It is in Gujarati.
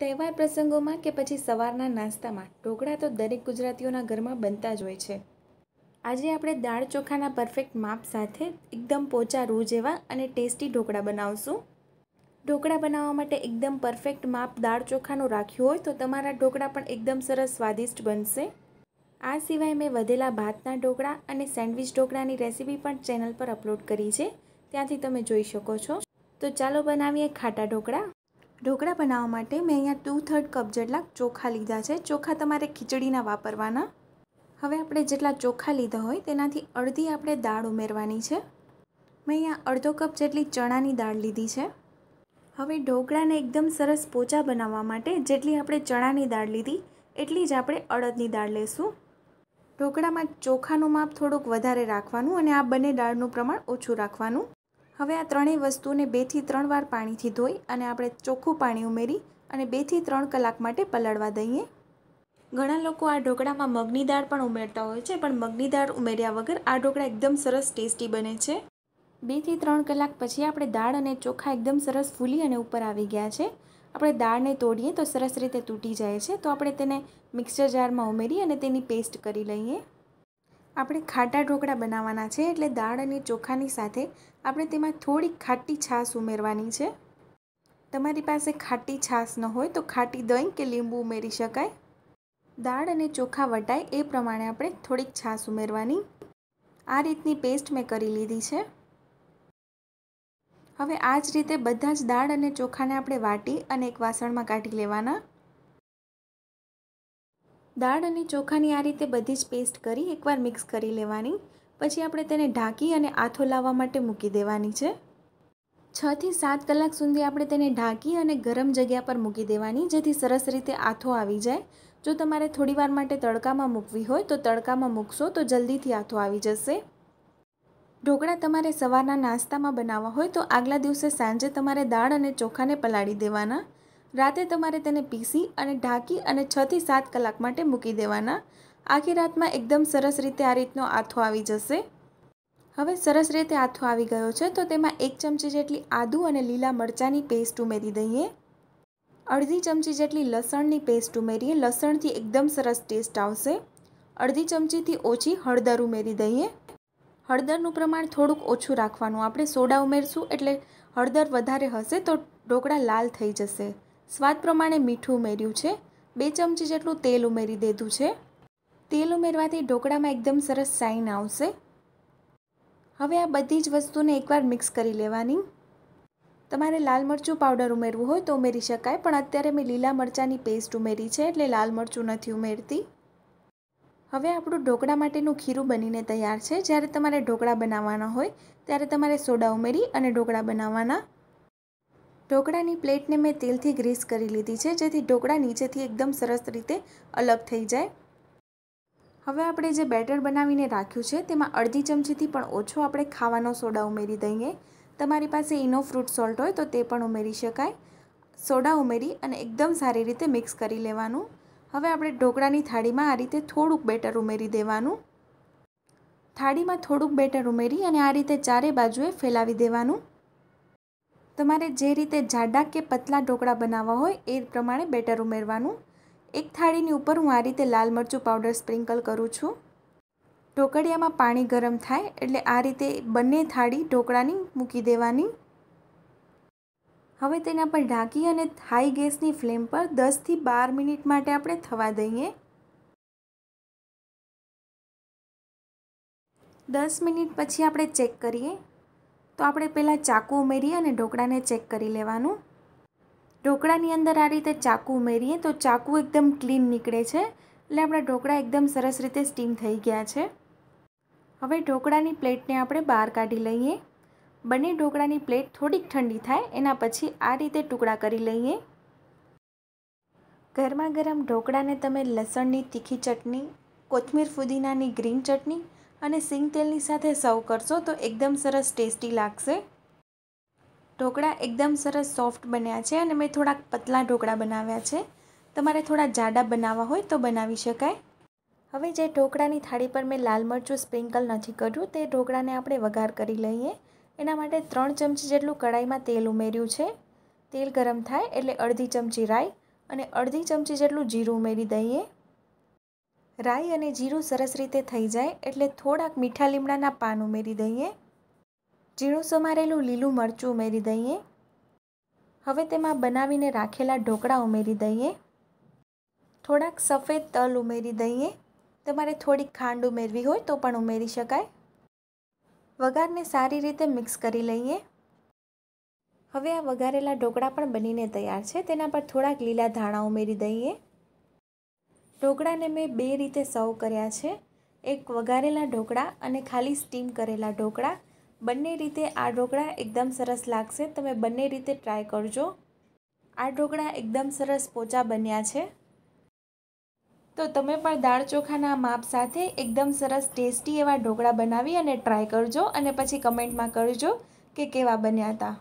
તહેવાર પ્રસંગોમાં કે પછી સવારના નાસ્તામાં ઢોકળા તો દરેક ગુજરાતીઓના ઘરમાં બનતા જ હોય છે આજે આપણે દાળ ચોખાના પરફેક્ટ માપ સાથે એકદમ પોચા રૂ જેવા અને ટેસ્ટી ઢોકળા બનાવશું ઢોકળા બનાવવા માટે એકદમ પરફેક્ટ માપ દાળ ચોખાનું રાખ્યું હોય તો તમારા ઢોકળા પણ એકદમ સરસ સ્વાદિષ્ટ બનશે આ સિવાય મેં વધેલા ભાતના ઢોકળા અને સેન્ડવિચ ઢોકળાની રેસીપી પણ ચેનલ પર અપલોડ કરી છે ત્યાંથી તમે જોઈ શકો છો તો ચાલો બનાવીએ ખાટા ઢોકળા ઢોકળા બનાવવા માટે મેં અહીંયા ટુ થર્ડ કપ જેટલા ચોખા લીધા છે ચોખા તમારે ખીચડીના વાપરવાના હવે આપણે જેટલા ચોખા લીધા હોય તેનાથી અડધી આપણે દાળ ઉમેરવાની છે મેં અહીંયા અડધો કપ જેટલી ચણાની દાળ લીધી છે હવે ઢોકળાને એકદમ સરસ પોચા બનાવવા માટે જેટલી આપણે ચણાની દાળ લીધી એટલી જ આપણે અડદની દાળ લેશું ઢોકળામાં ચોખાનું માપ થોડુંક વધારે રાખવાનું અને આ બંને દાળનું પ્રમાણ ઓછું રાખવાનું હવે આ ત્રણેય વસ્તુને બેથી ત્રણ વાર પાણીથી ધોઈ અને આપણે ચોખ્ખું પાણી ઉમેરી અને બેથી ત્રણ કલાક માટે પલળવા દઈએ ઘણા લોકો આ ઢોકળામાં મગની દાળ પણ ઉમેરતા હોય છે પણ મગની દાળ ઉમેર્યા વગર આ ઢોકળા એકદમ સરસ ટેસ્ટી બને છે બેથી ત્રણ કલાક પછી આપણે દાળ અને ચોખા એકદમ સરસ ફૂલી અને ઉપર આવી ગયા છે આપણે દાળને તોડીએ તો સરસ રીતે તૂટી જાય છે તો આપણે તેને મિક્સર જારમાં ઉમેરી અને તેની પેસ્ટ કરી લઈએ આપણે ખાટા ઢોકળા બનાવવાના છે એટલે દાળ અને ચોખાની સાથે આપણે તેમાં થોડી ખાટી છાશ ઉમેરવાની છે તમારી પાસે ખાટી છાશ ન હોય તો ખાટી દહીં કે લીંબુ ઉમેરી શકાય દાળ અને ચોખા વટાય એ પ્રમાણે આપણે થોડીક છાશ ઉમેરવાની આ રીતની પેસ્ટ મેં કરી લીધી છે હવે આ જ રીતે બધા જ દાળ અને ચોખાને આપણે વાટી અને એક વાસણમાં કાઢી લેવાના દાળ અને ચોખાની આ રીતે બધી જ પેસ્ટ કરી એકવાર મિક્સ કરી લેવાની પછી આપણે તેને ઢાંકી અને આથો લાવવા માટે મૂકી દેવાની છે છથી સાત કલાક સુધી આપણે તેને ઢાંકી અને ગરમ જગ્યા પર મૂકી દેવાની જેથી સરસ રીતે આથો આવી જાય જો તમારે થોડીવાર માટે તડકામાં મૂકવી હોય તો તડકામાં મૂકશો તો જલ્દીથી આથો આવી જશે ઢોકળા તમારે સવારના નાસ્તામાં બનાવવા હોય તો આગલા દિવસે સાંજે તમારે દાળ અને ચોખાને પલાળી દેવાના રાતે તમારે તેને પીસી અને ઢાંકી અને છથી સાત કલાક માટે મૂકી દેવાના આખી રાતમાં એકદમ સરસ રીતે આ રીતનો આથો આવી જશે હવે સરસ રીતે આથો આવી ગયો છે તો તેમાં એક ચમચી જેટલી આદુ અને લીલા મરચાંની પેસ્ટ ઉમેરી દઈએ અડધી ચમચી જેટલી લસણની પેસ્ટ ઉમેરીએ લસણથી એકદમ સરસ ટેસ્ટ આવશે અડધી ચમચીથી ઓછી હળદર ઉમેરી દઈએ હળદરનું પ્રમાણ થોડુંક ઓછું રાખવાનું આપણે સોડા ઉમેરશું એટલે હળદર વધારે હશે તો ઢોકળા લાલ થઈ જશે સ્વાદ પ્રમાણે મીઠું ઉમેર્યું છે બે ચમચી જેટલું તેલ ઉમેરી દીધું છે તેલ ઉમેરવાથી ઢોકળામાં એકદમ સરસ સાઇન આવશે હવે આ બધી જ વસ્તુને એકવાર મિક્સ કરી લેવાની તમારે લાલ મરચું પાવડર ઉમેરવું હોય તો ઉમેરી શકાય પણ અત્યારે મેં લીલા મરચાંની પેસ્ટ ઉમેરી છે એટલે લાલ મરચું નથી ઉમેરતી હવે આપણું ઢોકળા માટેનું ખીરું બનીને તૈયાર છે જ્યારે તમારે ઢોકળા બનાવવાના હોય ત્યારે તમારે સોડા ઉમેરી અને ઢોકળા બનાવવાના ઢોકળાની પ્લેટને મેં તેલથી ગ્રીસ કરી લીધી છે જેથી ઢોકળા નીચેથી એકદમ સરસ રીતે અલગ થઈ જાય હવે આપણે જે બેટર બનાવીને રાખ્યું છે તેમાં અડધી ચમચીથી પણ ઓછો આપણે ખાવાનો સોડા ઉમેરી દઈએ તમારી પાસે ઇનો ફ્રૂટ સોલ્ટ હોય તો તે પણ ઉમેરી શકાય સોડા ઉમેરી અને એકદમ સારી રીતે મિક્સ કરી લેવાનું હવે આપણે ઢોકળાની થાળીમાં આ રીતે થોડુંક બેટર ઉમેરી દેવાનું થાળીમાં થોડુંક બેટર ઉમેરી અને આ રીતે ચારે બાજુએ ફેલાવી દેવાનું તમારે જે રીતે જાડા કે પતલા ઢોકળા બનાવવા હોય એ પ્રમાણે બેટર ઉમેરવાનું એક થાળીની ઉપર હું આ રીતે લાલ મરચું પાવડર સ્પ્રિંકલ કરું છું ઢોકળિયામાં પાણી ગરમ થાય એટલે આ રીતે બંને થાળી ઢોકળાની મૂકી દેવાની હવે તેના પર ઢાંકી અને હાઈ ગેસની ફ્લેમ પર દસથી બાર મિનિટ માટે આપણે થવા દઈએ દસ મિનિટ પછી આપણે ચેક કરીએ તો આપણે પહેલાં ચાકુ ઉમેરીએ અને ઢોકળાને ચેક કરી લેવાનું ઢોકળાની અંદર આ રીતે ચાકુ ઉમેરીએ તો ચાકુ એકદમ ક્લીન નીકળે છે એટલે આપણા ઢોકળા એકદમ સરસ રીતે સ્ટીમ થઈ ગયા છે હવે ઢોકળાની પ્લેટને આપણે બહાર કાઢી લઈએ બંને ઢોકળાની પ્લેટ થોડીક ઠંડી થાય એના પછી આ રીતે ટુકડા કરી લઈએ ગરમા ગરમ ઢોકળાને તમે લસણની તીખી ચટણી કોથમીર ફુદીનાની ગ્રીન ચટણી અને સિંગ તેલની સાથે સર્વ કરશો તો એકદમ સરસ ટેસ્ટી લાગશે ઢોકળા એકદમ સરસ સોફ્ટ બન્યા છે અને મેં થોડાક પતલા ઢોકળા બનાવ્યા છે તમારે થોડા જાડા બનાવવા હોય તો બનાવી શકાય હવે જે ઢોકળાની થાળી પર મેં લાલ મરચું સ્પ્રિંકલ નથી કર્યું તે ઢોકળાને આપણે વઘાર કરી લઈએ એના માટે ત્રણ ચમચી જેટલું કઢાઈમાં તેલ ઉમેર્યું છે તેલ ગરમ થાય એટલે અડધી ચમચી રાઈ અને અડધી ચમચી જેટલું જીરું ઉમેરી દઈએ રાઈ અને જીરું સરસ રીતે થઈ જાય એટલે થોડાક મીઠા લીમડાના પાન ઉમેરી દઈએ ઝીણું સમારેલું લીલું મરચું ઉમેરી દઈએ હવે તેમાં બનાવીને રાખેલા ઢોકળા ઉમેરી દઈએ થોડાક સફેદ તલ ઉમેરી દઈએ તમારે થોડીક ખાંડ ઉમેરવી હોય તો પણ ઉમેરી શકાય વઘારને સારી રીતે મિક્સ કરી લઈએ હવે આ વઘારેલા ઢોકળા પણ બનીને તૈયાર છે તેના પર થોડાક લીલા ધાણા ઉમેરી દઈએ ઢોકળાને મેં બે રીતે સર્વ કર્યા છે એક વઘારેલા ઢોકળા અને ખાલી સ્ટીમ કરેલા ઢોકળા બંને રીતે આ ઢોકળા એકદમ સરસ લાગશે તમે બંને રીતે ટ્રાય કરજો આ ઢોકળા એકદમ સરસ પોચા બન્યા છે તો તમે પણ દાળ ચોખાના માપ સાથે એકદમ સરસ ટેસ્ટી એવા ઢોકળા બનાવી અને ટ્રાય કરજો અને પછી કમેન્ટમાં કરજો કે કેવા બન્યા હતા